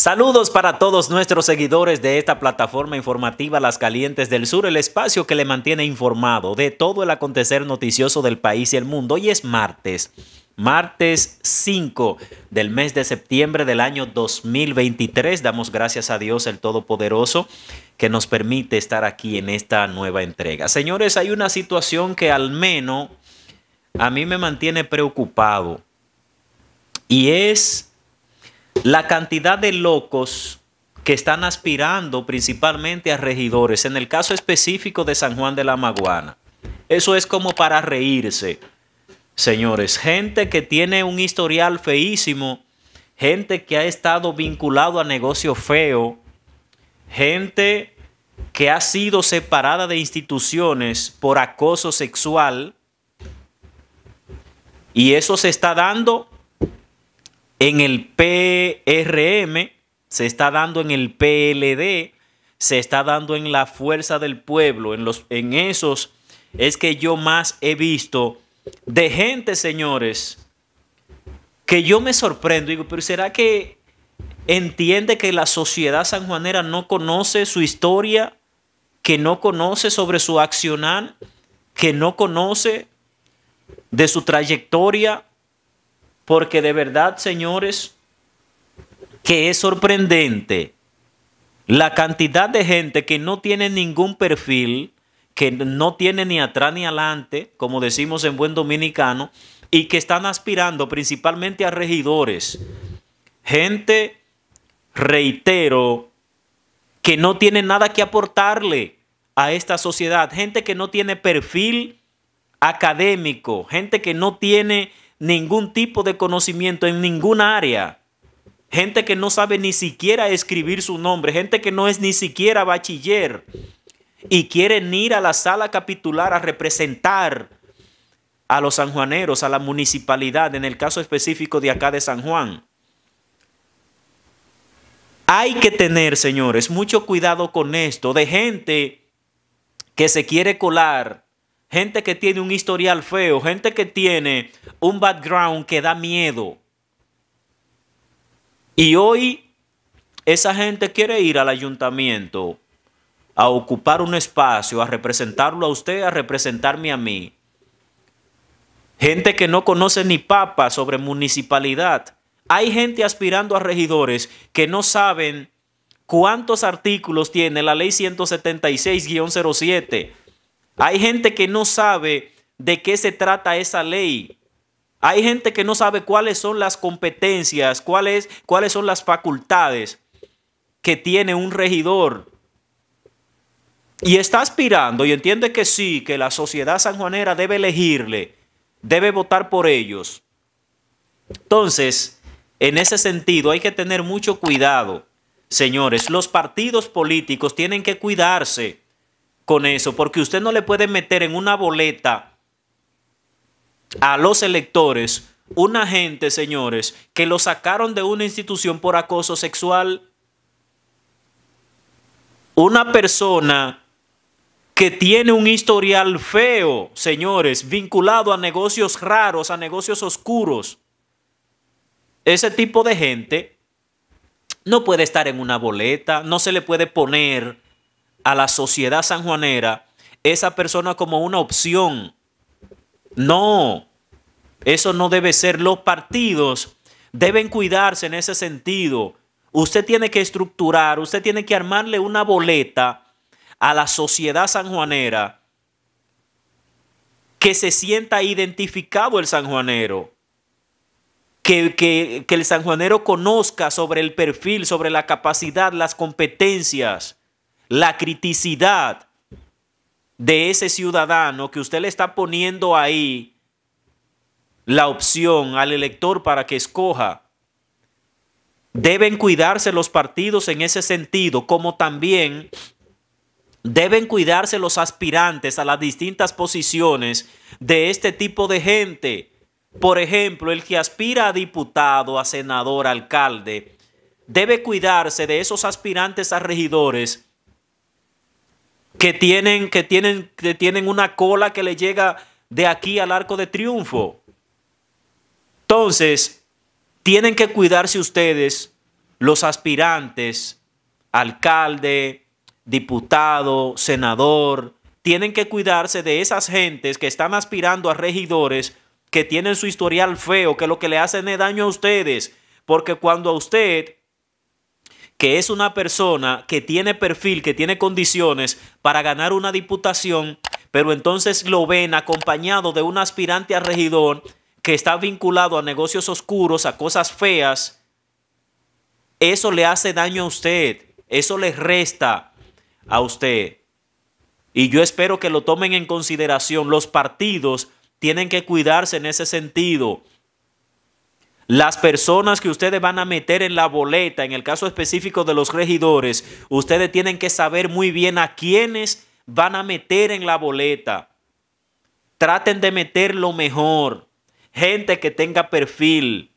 Saludos para todos nuestros seguidores de esta plataforma informativa Las Calientes del Sur, el espacio que le mantiene informado de todo el acontecer noticioso del país y el mundo. Hoy es martes, martes 5 del mes de septiembre del año 2023. Damos gracias a Dios el Todopoderoso que nos permite estar aquí en esta nueva entrega. Señores, hay una situación que al menos a mí me mantiene preocupado y es la cantidad de locos que están aspirando principalmente a regidores, en el caso específico de San Juan de la Maguana. Eso es como para reírse, señores. Gente que tiene un historial feísimo, gente que ha estado vinculado a negocio feo, gente que ha sido separada de instituciones por acoso sexual. Y eso se está dando en el PRM, se está dando en el PLD, se está dando en la fuerza del pueblo, en, los, en esos es que yo más he visto de gente, señores, que yo me sorprendo, digo, pero ¿será que entiende que la sociedad sanjuanera no conoce su historia, que no conoce sobre su accionar, que no conoce de su trayectoria? porque de verdad, señores, que es sorprendente la cantidad de gente que no tiene ningún perfil, que no tiene ni atrás ni adelante, como decimos en buen dominicano, y que están aspirando principalmente a regidores. Gente, reitero, que no tiene nada que aportarle a esta sociedad, gente que no tiene perfil académico, gente que no tiene ningún tipo de conocimiento en ninguna área. Gente que no sabe ni siquiera escribir su nombre, gente que no es ni siquiera bachiller y quieren ir a la sala capitular a representar a los sanjuaneros, a la municipalidad, en el caso específico de acá de San Juan. Hay que tener, señores, mucho cuidado con esto, de gente que se quiere colar gente que tiene un historial feo, gente que tiene un background que da miedo. Y hoy esa gente quiere ir al ayuntamiento a ocupar un espacio, a representarlo a usted, a representarme a mí. Gente que no conoce ni papa sobre municipalidad. Hay gente aspirando a regidores que no saben cuántos artículos tiene la ley 176-07 hay gente que no sabe de qué se trata esa ley. Hay gente que no sabe cuáles son las competencias, cuáles, cuáles son las facultades que tiene un regidor. Y está aspirando y entiende que sí, que la sociedad sanjuanera debe elegirle, debe votar por ellos. Entonces, en ese sentido hay que tener mucho cuidado. Señores, los partidos políticos tienen que cuidarse con eso, porque usted no le puede meter en una boleta a los electores una gente, señores, que lo sacaron de una institución por acoso sexual. Una persona que tiene un historial feo, señores, vinculado a negocios raros, a negocios oscuros. Ese tipo de gente no puede estar en una boleta, no se le puede poner a la sociedad sanjuanera esa persona como una opción. No, eso no debe ser. Los partidos deben cuidarse en ese sentido. Usted tiene que estructurar, usted tiene que armarle una boleta a la sociedad sanjuanera que se sienta identificado el sanjuanero. Que, que el sanjuanero conozca sobre el perfil, sobre la capacidad, las competencias la criticidad de ese ciudadano que usted le está poniendo ahí la opción al elector para que escoja. Deben cuidarse los partidos en ese sentido, como también deben cuidarse los aspirantes a las distintas posiciones de este tipo de gente. Por ejemplo, el que aspira a diputado, a senador, alcalde, debe cuidarse de esos aspirantes a regidores que tienen, que tienen, tienen una cola que le llega de aquí al arco de triunfo. Entonces, tienen que cuidarse ustedes, los aspirantes, alcalde, diputado, senador, tienen que cuidarse de esas gentes que están aspirando a regidores que tienen su historial feo, que lo que le hacen es daño a ustedes, porque cuando a usted que es una persona que tiene perfil, que tiene condiciones para ganar una diputación, pero entonces lo ven acompañado de un aspirante a regidor que está vinculado a negocios oscuros, a cosas feas, eso le hace daño a usted, eso le resta a usted. Y yo espero que lo tomen en consideración. Los partidos tienen que cuidarse en ese sentido. Las personas que ustedes van a meter en la boleta, en el caso específico de los regidores, ustedes tienen que saber muy bien a quiénes van a meter en la boleta. Traten de meter lo mejor. Gente que tenga perfil.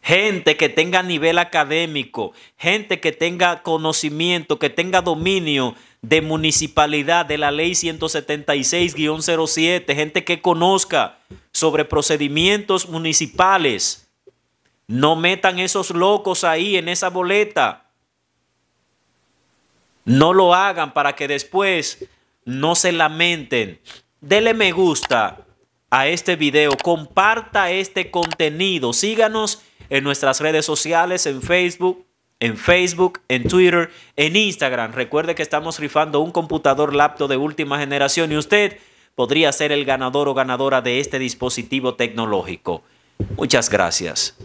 Gente que tenga nivel académico, gente que tenga conocimiento, que tenga dominio de municipalidad, de la ley 176-07, gente que conozca sobre procedimientos municipales. No metan esos locos ahí en esa boleta. No lo hagan para que después no se lamenten. Dele me gusta a este video, comparta este contenido, síganos en nuestras redes sociales, en Facebook, en Facebook, en Twitter, en Instagram. Recuerde que estamos rifando un computador laptop de última generación y usted podría ser el ganador o ganadora de este dispositivo tecnológico. Muchas gracias.